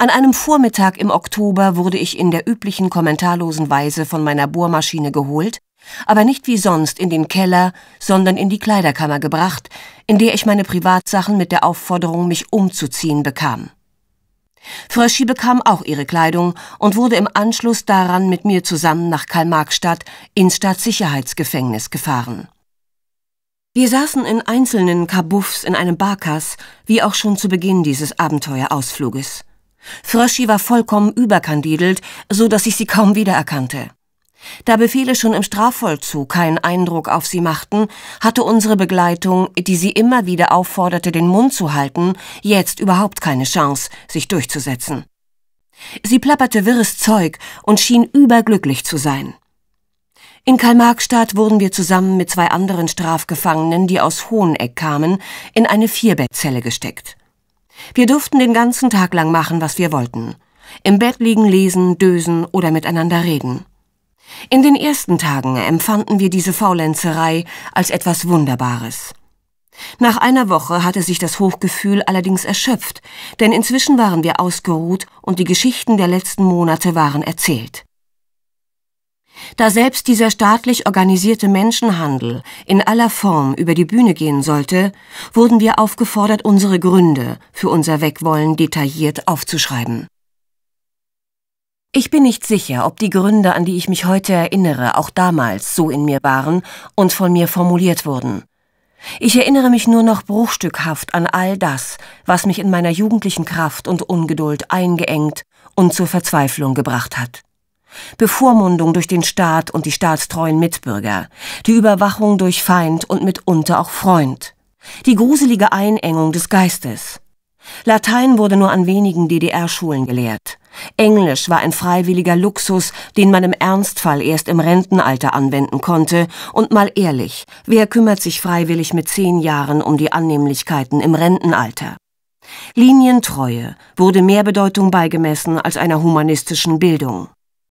An einem Vormittag im Oktober wurde ich in der üblichen kommentarlosen Weise von meiner Bohrmaschine geholt, aber nicht wie sonst in den Keller, sondern in die Kleiderkammer gebracht, in der ich meine Privatsachen mit der Aufforderung, mich umzuziehen, bekam. Fröschi bekam auch ihre Kleidung und wurde im Anschluss daran mit mir zusammen nach Karl-Marx-Stadt ins Staatssicherheitsgefängnis gefahren. Wir saßen in einzelnen Kabuffs in einem Barkas, wie auch schon zu Beginn dieses Abenteuerausfluges. Fröschi war vollkommen überkandidelt, so dass ich sie kaum wiedererkannte. Da Befehle schon im Strafvollzug keinen Eindruck auf sie machten, hatte unsere Begleitung, die sie immer wieder aufforderte, den Mund zu halten, jetzt überhaupt keine Chance, sich durchzusetzen. Sie plapperte wirres Zeug und schien überglücklich zu sein. In Karl-Marx-Stadt wurden wir zusammen mit zwei anderen Strafgefangenen, die aus Hoheneck kamen, in eine Vierbettzelle gesteckt. Wir durften den ganzen Tag lang machen, was wir wollten. Im Bett liegen, lesen, dösen oder miteinander reden. In den ersten Tagen empfanden wir diese Faulenzerei als etwas Wunderbares. Nach einer Woche hatte sich das Hochgefühl allerdings erschöpft, denn inzwischen waren wir ausgeruht und die Geschichten der letzten Monate waren erzählt. Da selbst dieser staatlich organisierte Menschenhandel in aller Form über die Bühne gehen sollte, wurden wir aufgefordert, unsere Gründe für unser Wegwollen detailliert aufzuschreiben. Ich bin nicht sicher, ob die Gründe, an die ich mich heute erinnere, auch damals so in mir waren und von mir formuliert wurden. Ich erinnere mich nur noch bruchstückhaft an all das, was mich in meiner jugendlichen Kraft und Ungeduld eingeengt und zur Verzweiflung gebracht hat. Bevormundung durch den Staat und die staatstreuen Mitbürger, die Überwachung durch Feind und mitunter auch Freund, die gruselige Einengung des Geistes. Latein wurde nur an wenigen DDR-Schulen gelehrt. Englisch war ein freiwilliger Luxus, den man im Ernstfall erst im Rentenalter anwenden konnte. Und mal ehrlich, wer kümmert sich freiwillig mit zehn Jahren um die Annehmlichkeiten im Rentenalter? Linientreue wurde mehr Bedeutung beigemessen als einer humanistischen Bildung.